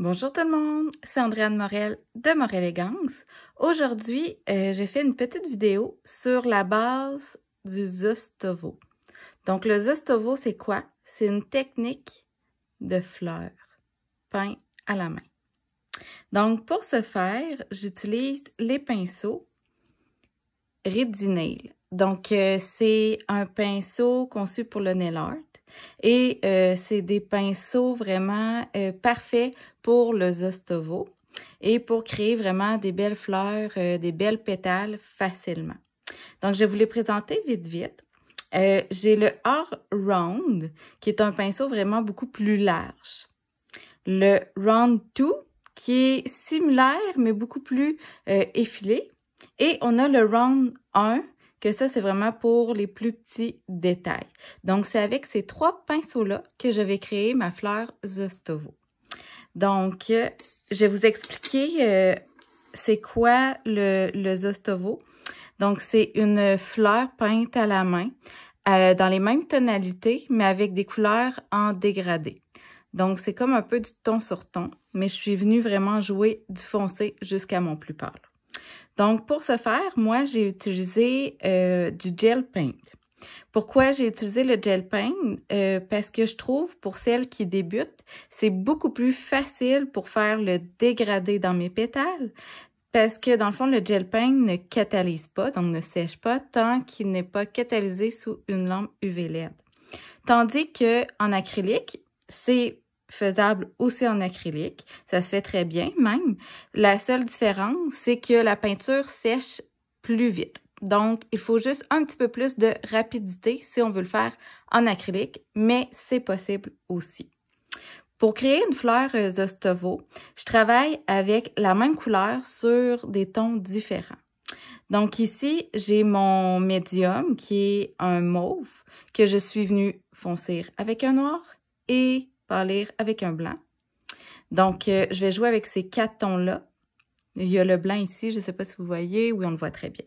Bonjour tout le monde, c'est Andréane Morel de Morel Elegance. Aujourd'hui, euh, j'ai fait une petite vidéo sur la base du zostovo. Donc le zostovo, c'est quoi? C'est une technique de fleurs, peint à la main. Donc pour ce faire, j'utilise les pinceaux Red Nail. Donc, euh, c'est un pinceau conçu pour le nail art et euh, c'est des pinceaux vraiment euh, parfaits pour le zostovo et pour créer vraiment des belles fleurs, des belles pétales facilement. Donc, je vais vous les présenter vite, vite. J'ai le r Round, qui est un pinceau vraiment beaucoup plus large. Le Round 2, qui est similaire, mais beaucoup plus effilé. Et on a le Round 1, que ça, c'est vraiment pour les plus petits détails. Donc, c'est avec ces trois pinceaux-là que je vais créer ma fleur Zostovo. Donc, euh, je vais vous expliquer euh, c'est quoi le, Zostovo. Donc, c'est une fleur peinte à la main euh, dans les mêmes tonalités, mais avec des couleurs en dégradé. Donc, c'est comme un peu du ton sur ton, mais je suis venue vraiment jouer du foncé jusqu'à mon plus pâle. Donc, pour ce faire, moi, j'ai utilisé euh, du gel paint. Pourquoi j'ai utilisé le gel paint? Euh, parce que je trouve, pour celles qui débutent, c'est beaucoup plus facile pour faire le dégradé dans mes pétales parce que, dans le fond, le gel paint ne catalyse pas, donc ne sèche pas tant qu'il n'est pas catalysé sous une lampe UV LED. Tandis que en acrylique, c'est faisable aussi en acrylique. Ça se fait très bien même. La seule différence, c'est que la peinture sèche plus vite. Donc, il faut juste un petit peu plus de rapidité si on veut le faire en acrylique, mais c'est possible aussi. Pour créer une fleur Zostovo, euh, je travaille avec la même couleur sur des tons différents. Donc ici, j'ai mon médium qui est un mauve que je suis venue foncer avec un noir et Parler avec un blanc. Donc, euh, je vais jouer avec ces quatre tons-là. Il y a le blanc ici, je ne sais pas si vous voyez. Oui, on le voit très bien.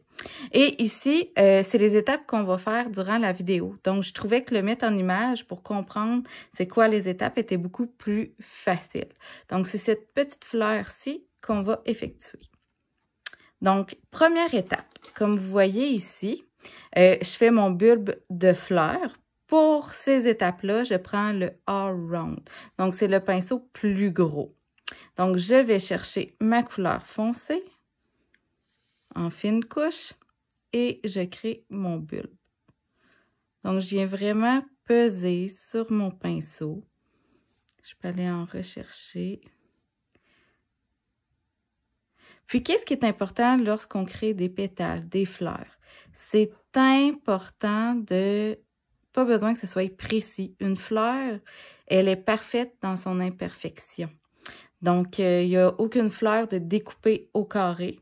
Et ici, euh, c'est les étapes qu'on va faire durant la vidéo. Donc, je trouvais que le mettre en image pour comprendre c'est quoi les étapes était beaucoup plus facile. Donc, c'est cette petite fleur-ci qu'on va effectuer. Donc, première étape, comme vous voyez ici, euh, je fais mon bulbe de fleurs pour ces étapes-là, je prends le All Round. Donc, c'est le pinceau plus gros. Donc, je vais chercher ma couleur foncée en fine couche et je crée mon bulbe. Donc, je viens vraiment peser sur mon pinceau. Je peux aller en rechercher. Puis, qu'est-ce qui est important lorsqu'on crée des pétales, des fleurs? C'est important de pas besoin que ce soit précis. Une fleur, elle est parfaite dans son imperfection. Donc, euh, il n'y a aucune fleur de découpée au carré.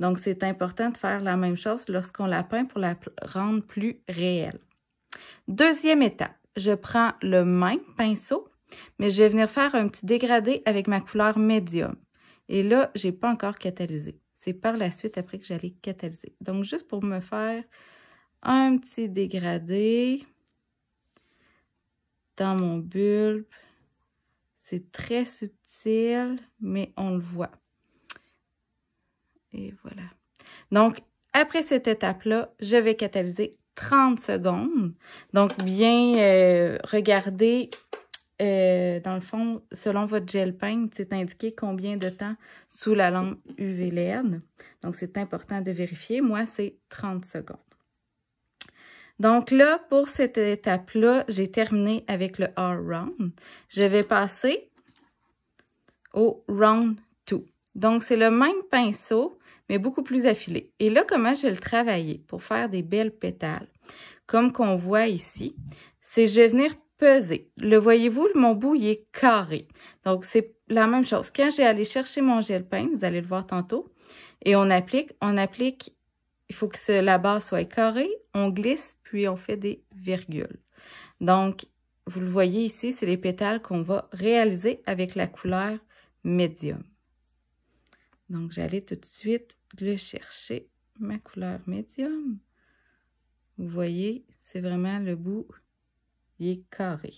Donc, c'est important de faire la même chose lorsqu'on la peint pour la rendre plus réelle. Deuxième étape, je prends le même pinceau, mais je vais venir faire un petit dégradé avec ma couleur médium. Et là, j'ai pas encore catalysé. C'est par la suite après que j'allais catalyser. Donc, juste pour me faire un petit dégradé dans mon bulbe. C'est très subtil, mais on le voit. Et voilà. Donc, après cette étape-là, je vais catalyser 30 secondes. Donc, bien euh, regarder, euh, dans le fond, selon votre gel paint, c'est indiqué combien de temps sous la lampe UV LED. Donc, c'est important de vérifier. Moi, c'est 30 secondes. Donc là, pour cette étape-là, j'ai terminé avec le All Round. Je vais passer au Round 2. Donc, c'est le même pinceau, mais beaucoup plus affilé. Et là, comment je vais le travailler pour faire des belles pétales? Comme qu'on voit ici, c'est je vais venir peser. Le voyez-vous, mon bout, il est carré. Donc, c'est la même chose. Quand j'ai allé chercher mon gel peint, vous allez le voir tantôt, et on applique, on applique, il faut que la base soit carrée, on glisse, puis on fait des virgules. Donc, vous le voyez ici, c'est les pétales qu'on va réaliser avec la couleur médium. Donc, j'allais tout de suite le chercher, ma couleur médium. Vous voyez, c'est vraiment le bout, il est carré.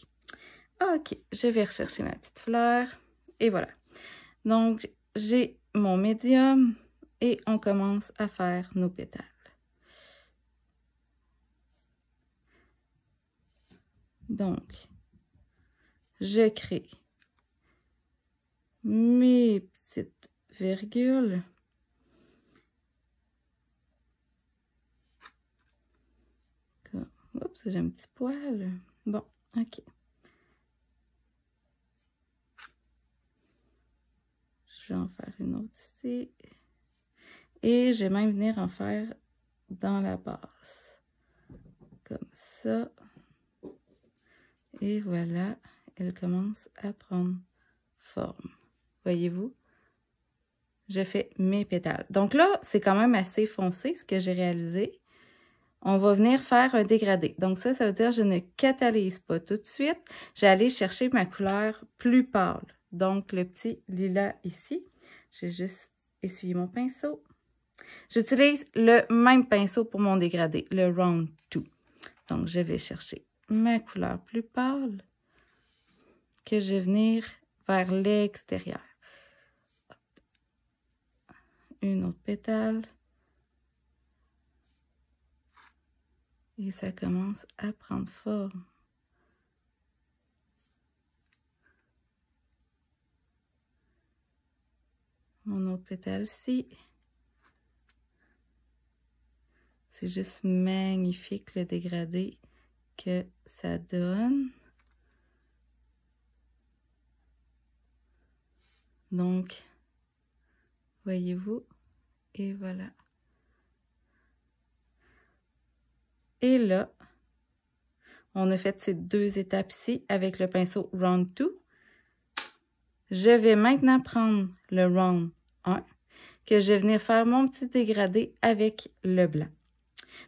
OK, je vais rechercher ma petite fleur. Et voilà. Donc, j'ai mon médium et on commence à faire nos pétales. Donc, je crée mes petites virgules. Oups, j'ai un petit poil. Bon, ok. Je vais en faire une autre ici. Et je vais même venir en faire dans la base, Comme ça. Et voilà, elle commence à prendre forme. Voyez-vous? J'ai fait mes pétales. Donc là, c'est quand même assez foncé ce que j'ai réalisé. On va venir faire un dégradé. Donc ça, ça veut dire que je ne catalyse pas tout de suite. J'allais chercher ma couleur plus pâle. Donc le petit lilas ici. J'ai juste essuyé mon pinceau. J'utilise le même pinceau pour mon dégradé, le Round 2. Donc je vais chercher ma couleur plus pâle que je vais venir vers l'extérieur. Une autre pétale. Et ça commence à prendre forme. Mon autre pétale-ci. C'est juste magnifique le dégradé que ça donne. Donc, voyez-vous, et voilà. Et là, on a fait ces deux étapes ci avec le pinceau Round 2. Je vais maintenant prendre le Round 1 que je vais venir faire mon petit dégradé avec le blanc.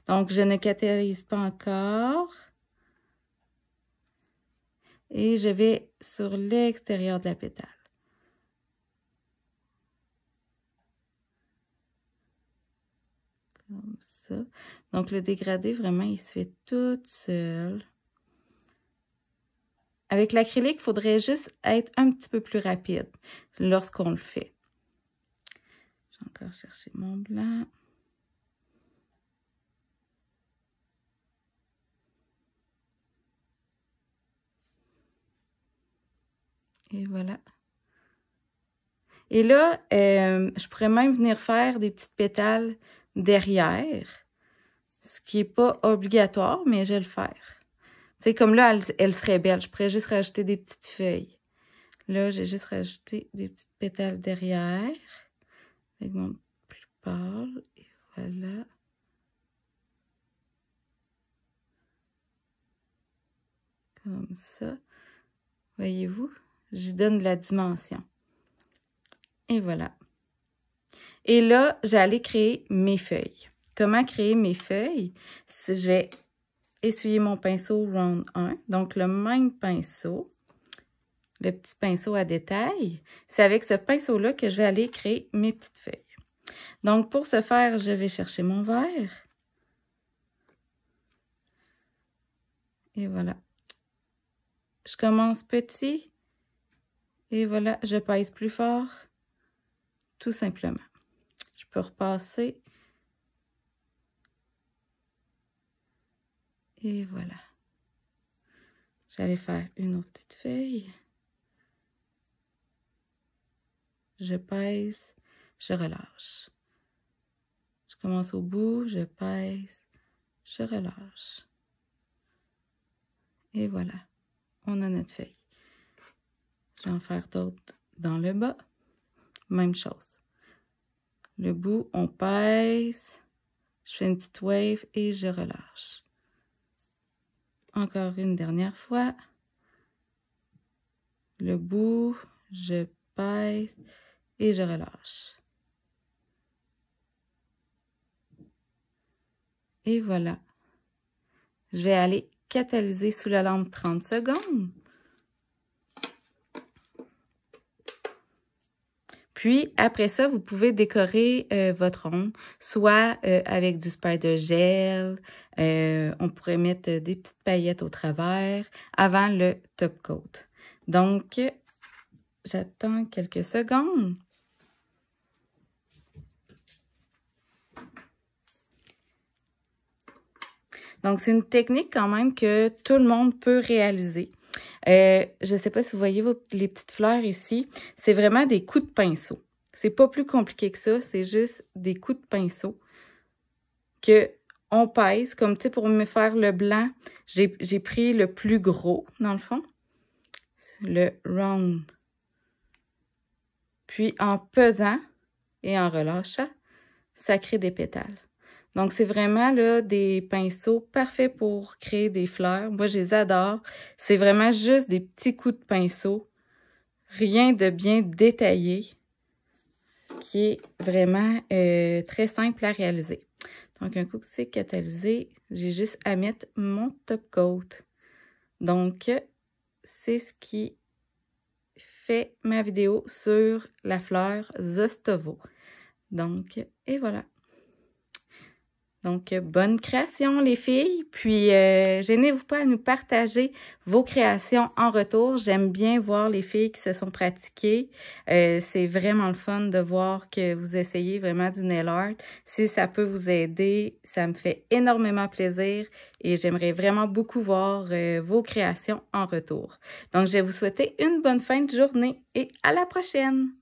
Donc, je ne catégorise pas encore et je vais sur l'extérieur de la pétale. Comme ça. Donc le dégradé, vraiment, il se fait tout seul. Avec l'acrylique, il faudrait juste être un petit peu plus rapide lorsqu'on le fait. J'ai encore chercher mon blanc. Et voilà. Et là, euh, je pourrais même venir faire des petites pétales derrière, ce qui n'est pas obligatoire, mais je vais le faire. Tu sais, comme là, elle, elle, serait belle. Je pourrais juste rajouter des petites feuilles. Là, j'ai juste rajouté des petites pétales derrière, avec mon plus pâle, et voilà. Comme ça. Voyez-vous? Je donne de la dimension. Et voilà. Et là, j'allais créer mes feuilles. Comment créer mes feuilles? Je vais essuyer mon pinceau round 1, donc le même pinceau, le petit pinceau à détail. C'est avec ce pinceau-là que je vais aller créer mes petites feuilles. Donc, pour ce faire, je vais chercher mon verre. Et voilà. Je commence petit. Et voilà, je pèse plus fort, tout simplement. Je peux repasser. Et voilà. J'allais faire une autre petite feuille. Je pèse, je relâche. Je commence au bout, je pèse, je relâche. Et voilà, on a notre feuille. Je vais en faire d'autres dans le bas. Même chose. Le bout, on pèse. Je fais une petite wave et je relâche. Encore une dernière fois. Le bout, je pèse et je relâche. Et voilà. Je vais aller catalyser sous la lampe 30 secondes. Puis après ça, vous pouvez décorer euh, votre ongle, soit euh, avec du de gel, euh, on pourrait mettre des petites paillettes au travers avant le top coat. Donc, j'attends quelques secondes. Donc, c'est une technique quand même que tout le monde peut réaliser. Euh, je ne sais pas si vous voyez les petites fleurs ici. C'est vraiment des coups de pinceau. C'est pas plus compliqué que ça, c'est juste des coups de pinceau que on pèse. Comme tu sais, pour me faire le blanc, j'ai pris le plus gros, dans le fond, le round. Puis en pesant et en relâchant, ça crée des pétales. Donc, c'est vraiment là des pinceaux parfaits pour créer des fleurs. Moi, je les adore. C'est vraiment juste des petits coups de pinceau. Rien de bien détaillé qui est vraiment euh, très simple à réaliser. Donc, un coup que c'est catalysé, j'ai juste à mettre mon top coat. Donc, c'est ce qui fait ma vidéo sur la fleur Zostovo. Donc, et voilà. Donc, euh, bonne création, les filles. Puis, euh, gênez-vous pas à nous partager vos créations en retour. J'aime bien voir les filles qui se sont pratiquées. Euh, c'est vraiment le fun de voir que vous essayez vraiment du nail art. Si ça peut vous aider, ça me fait énormément plaisir et j'aimerais vraiment beaucoup voir vos créations en retour. Donc, je vais vous souhaiter une bonne fin de journée et à la prochaine!